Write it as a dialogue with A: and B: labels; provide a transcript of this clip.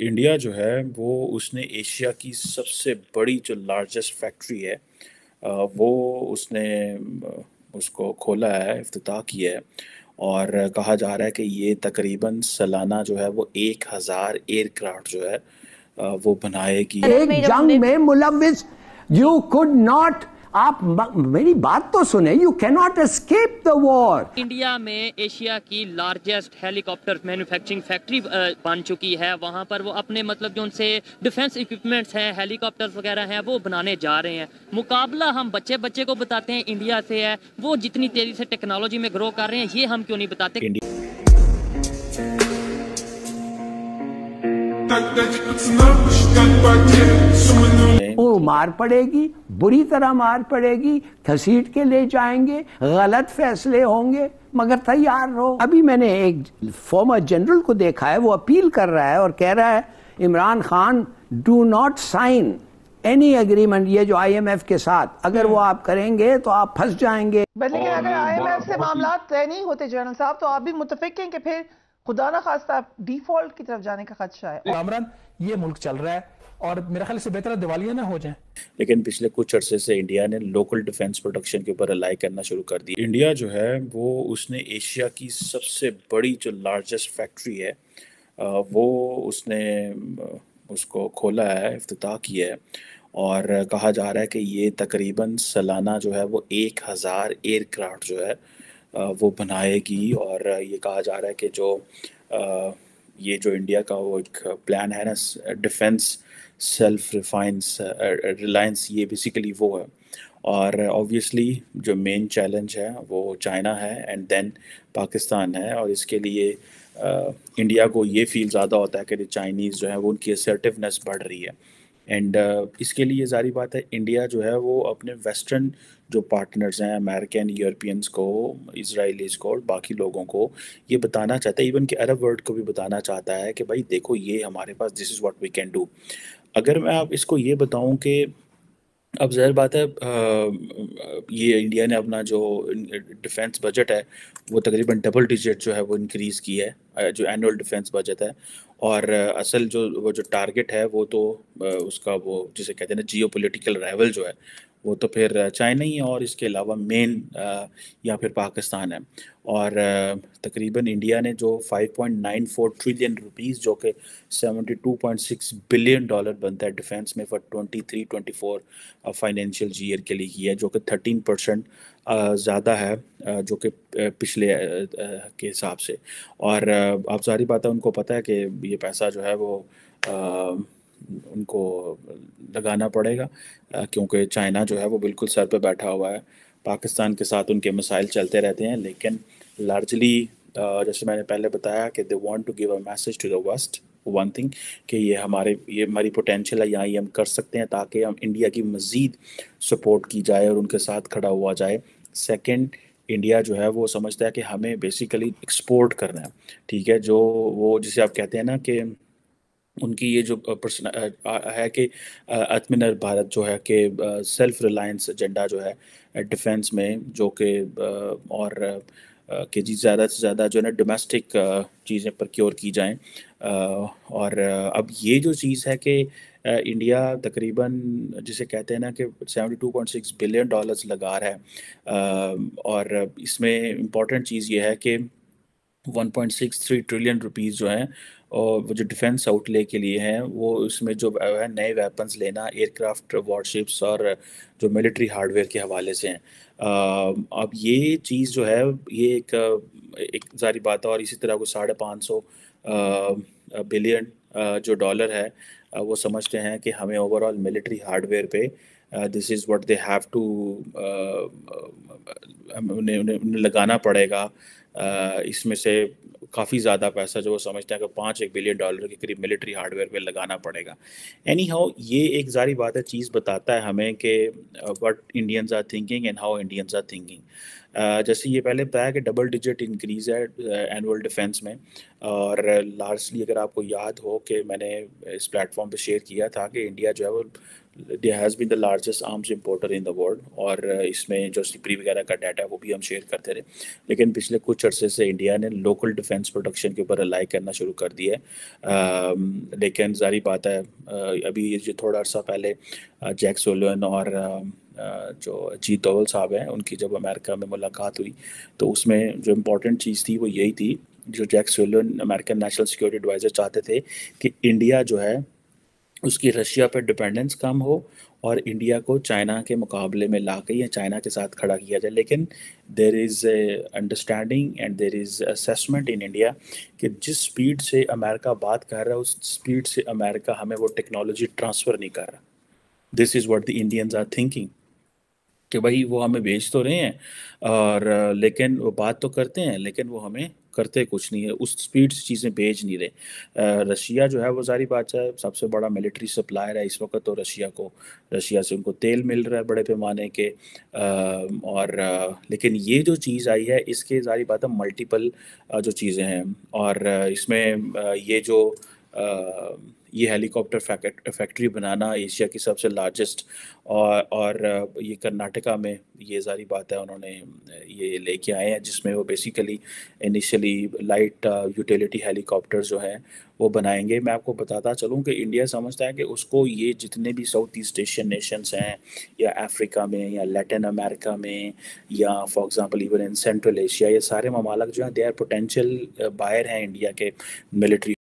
A: India जो है वो उसने एशिया की सबसे बड़ी जो लार्जेस्ट फैक्ट्री है वो उसने उसको खोला है अफ्ताह किया है और कहा जा रहा है कि ये तकरीबन सालाना जो है वो एक हज़ार एयरक्राफ्ट जो है वो बनाएगी एक जंग में मुलविस यू कुड नॉट आप मेरी बात तो सुने you cannot escape the war India में एशिया की लार्जेस्ट हेलीकॉप्टर मैन्युफैक्चरिंग फैक्ट्री बन चुकी है वहाँ पर वो अपने मतलब जो उनसे डिफेंस इक्विपमेंट्स हैं हेलीकॉप्टर वगैरह हैं वो बनाने जा रहे हैं मुकाबला हम बच्चे बच्चे को बताते हैं इंडिया से है वो जितनी तेजी से टेक्नोलॉजी में ग्रो कर रहे हैं ये हम क्यों नहीं बताते Тогда वो मार पड़ेगी बुरी तरह मार पड़ेगी घसीट के ले जाएंगे गलत फैसले होंगे मगर तैयार रहो अभी मैंने एक फॉर्मर जनरल को देखा है वो अपील कर रहा है और कह रहा है Imran Khan do not sign any agreement ये जो आईएमएफ के साथ अगर वो हम्म। आप करेंगे तो आप फंस जाएंगे लेकिन अगर आईएमएफ से मामला तय नहीं होते जनरल साहब तो आप भी मुतफिक हैं कि फिर खुदा ना खास्ता डिफॉल्ट की तरफ जाने का खदशा है कामरान ये मुल्क चल रहा है और मेरा ख्याल से बेहतर दिवालियां ना हो जाए लेकिन पिछले कुछ अरसे से इंडिया ने लोकल डिफेंस प्रोडक्शन के ऊपर अलाई करना शुरू कर दिया इंडिया जो है वो उसने एशिया की सबसे बड़ी जो लार्जेस्ट फैक्ट्री है वो उसने उसको खोला है अफ्ताह किया है और कहा जा रहा है कि ये तकरीबन सालाना जो है वो एक हज़ार एयरक्राफ्ट जो है वो बनाएगी और ये कहा जा रहा है कि जो ये जो इंडिया का वो एक प्लान है ना डिफेंस सेल्फ रिफाइंस रिलायंस ये बेसिकली वो है और ऑब्वियसली जो मेन चैलेंज है वो चाइना है एंड देन पाकिस्तान है और इसके लिए इंडिया को ये फील ज़्यादा होता है कि चाइनीज़ जो है वो उनकी असर्टिवनेस बढ़ रही है एंड uh, इसके लिए जारी बात है इंडिया जो है वो अपने वेस्टर्न जो पार्टनर्स हैं अमेरिकन यूरोपियंस को इसराइलीज को और बाकी लोगों को ये बताना चाहता है इवन कि अरब वर्ल्ड को भी बताना चाहता है कि भाई देखो ये हमारे पास this is what we can do अगर मैं आप इसको ये बताऊँ कि अब जहर बात है ये इंडिया ने अपना जो डिफेंस बजट है वो तकरीबन डबल डिजिट जो है वो इंक्रीज़ की है जो एनुअल डिफेंस बजट है और असल जो वो जो टारगेट है वो तो उसका वो जिसे कहते हैं ना जियो पोलिटिकल राइवल जो है वो तो फिर चाइना ही है और इसके अलावा मेन या फिर पाकिस्तान है और तकरीबन इंडिया ने जो 5.94 ट्रिलियन रुपीस जो कि 72.6 बिलियन डॉलर बनता है डिफेंस में फॉर 23 24 फाइनेंशियल ईयर के लिए किया जो कि 13 परसेंट ज़्यादा है जो कि पिछले के हिसाब से और अब सारी बात है उनको पता है कि ये पैसा जो है वो उनको लगाना पड़ेगा क्योंकि चाइना जो है वो बिल्कुल सर पे बैठा हुआ है पाकिस्तान के साथ उनके मिसाइल चलते रहते हैं लेकिन लार्जली जैसे मैंने पहले बताया कि they want to give a message to the West one thing कि ये हमारे ये हमारी पोटेंशियल है यहाँ ये हम कर सकते हैं ताकि हम इंडिया की मज़ीद सपोर्ट की जाए और उनके साथ खड़ा हुआ जाए सेकेंड इंडिया जो है वो समझता है कि हमें बेसिकली एक्सपोर्ट करना है ठीक है जो वो जिसे आप कहते हैं ना कि उनकी ये जो प्रश्न है कि आत्मनिर्भर भारत जो है कि सेल्फ रिलायंस एजेंडा जो है डिफेंस में जो कि और कि जी ज़्यादा से ज़्यादा जो है ना डोमेस्टिक चीज़ें प्रक्योर की जाएं और अब ये जो चीज़ है कि इंडिया तकरीबन जिसे कहते हैं ना कि 72.6 बिलियन डॉलर्स लगा रहा है और इसमें इम्पोर्टेंट चीज़ ये है कि 1.63 ट्रिलियन रुपीज़ जो है और वो जो डिफेंस आउटले के लिए हैं वो उसमें जो है नए वेपन्स लेना एयरक्राफ्ट वॉरशिप्स और जो मिलिट्री हार्डवेयर के हवाले से हैं अब ये चीज़ जो है ये एक एक जारी बात है और इसी तरह को साढ़े पाँच सौ बिलियन जो डॉलर है वो समझते हैं कि हमें ओवरऑल मिलिट्री हार्डवेयर पे this is what they have to उन्हें उन्हें लगाना पड़ेगा uh, इसमें से काफ़ी ज़्यादा पैसा जो वो समझते हैं कि पाँच एक बिलियन डॉलर के करीब मिलिट्री हार्डवेयर पे लगाना पड़ेगा एनी हाउ ये एक जारी बात है चीज़ बताता है हमें कि what Indians are thinking and how Indians are thinking जैसे ये पहले बताया कि डबल डिजिट इंक्रीज़ है एनुअल uh, डिफेंस में और लार्जली अगर आपको याद हो कि मैंने इस प्लेटफॉर्म पर शेयर किया था कि इंडिया जो है वो they has been the largest arms importer in the world और इसमें जो सिपरी वगैरह का डाटा है वो भी हम शेयर करते रहे लेकिन पिछले कुछ अर्से से इंडिया ने लोकल डिफेंस प्रोडक्शन के ऊपर अलाई करना शुरू कर दिया है लेकिन जारी बात है अभी जो थोड़ा अर्सा पहले जैक सोलन और जो जी दोवल साहब हैं उनकी जब अमेरिका में मुलाकात हुई तो उसमें जो इम्पोर्टेंट चीज़ थी वो यही थी जो Jake Sullivan American national security adviser चाहते थे कि इंडिया जो है उसकी रशिया पर डिपेंडेंस कम हो और इंडिया को चाइना के मुकाबले में ला या चाइना के साथ खड़ा किया जाए लेकिन there is understanding and there is assessment in India कि जिस स्पीड से अमेरिका बात कर रहा है उस स्पीड से अमेरिका हमें वो टेक्नोलॉजी ट्रांसफ़र नहीं कर रहा this is what the Indians are thinking कि भाई वो हमें भेज तो रहे हैं और लेकिन वो बात तो करते हैं लेकिन वो हमें करते कुछ नहीं है उस स्पीड से चीज़ें भेज नहीं रहे रशिया जो है वो जारी बात है सबसे बड़ा मिलिट्री सप्लायर है इस वक्त तो रशिया को रशिया से उनको तेल मिल रहा है बड़े पैमाने के और लेकिन ये जो चीज़ आई है इसके जारी बात है मल्टीपल जो चीज़ें हैं और इसमें ये जो ये हेलीकॉप्टर फैक्ट्री बनाना एशिया की सबसे लार्जेस्ट और और ये कर्नाटका में ये सारी बात है उन्होंने ये लेके आए हैं जिसमें वो basically initially light utility helicopter जो है वो बनाएंगे मैं आपको बताता चलूँ कि इंडिया समझता है कि उसको ये जितने भी साउथ ईस्ट एशियन नेशंस हैं या अफ्रीका में या लैटिन अमेरिका में या for example even in Central Asia ये सारे ममालक जो हैं दे आर पोटेंशियल बायर हैं इंडिया के मिलिट्री